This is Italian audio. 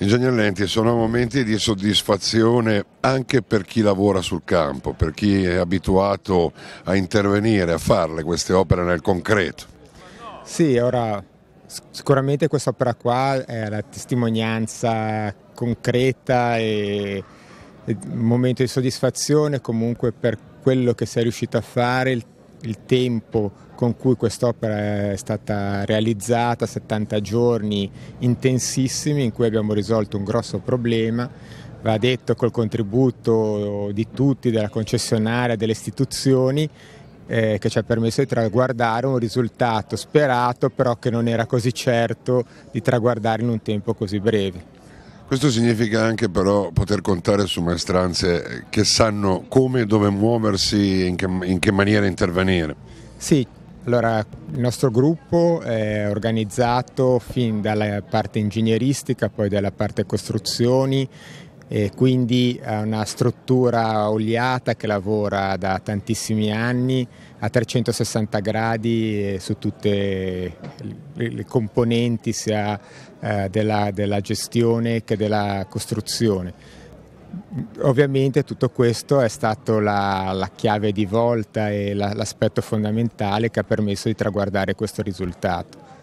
Ingegner Lenti, sono momenti di soddisfazione anche per chi lavora sul campo, per chi è abituato a intervenire, a farle queste opere nel concreto. Sì, ora sicuramente quest'opera qua è la testimonianza concreta e un momento di soddisfazione comunque per quello che sei riuscito a fare, il il tempo con cui quest'opera è stata realizzata, 70 giorni intensissimi in cui abbiamo risolto un grosso problema. Va detto col contributo di tutti, della concessionaria, delle istituzioni, eh, che ci ha permesso di traguardare un risultato sperato, però che non era così certo di traguardare in un tempo così breve. Questo significa anche però poter contare su maestranze che sanno come e dove muoversi e in, in che, maniera intervenire. Sì, allora il nostro gruppo è organizzato fin dalla parte ingegneristica, poi dalla parte costruzioni, e quindi è una struttura oliata che lavora da tantissimi anni a 360 gradi su tutte le componenti sia eh, della, della gestione che della costruzione. Ovviamente tutto questo è stato la, la chiave di volta e la, l'aspetto fondamentale che ha permesso di traguardare questo risultato.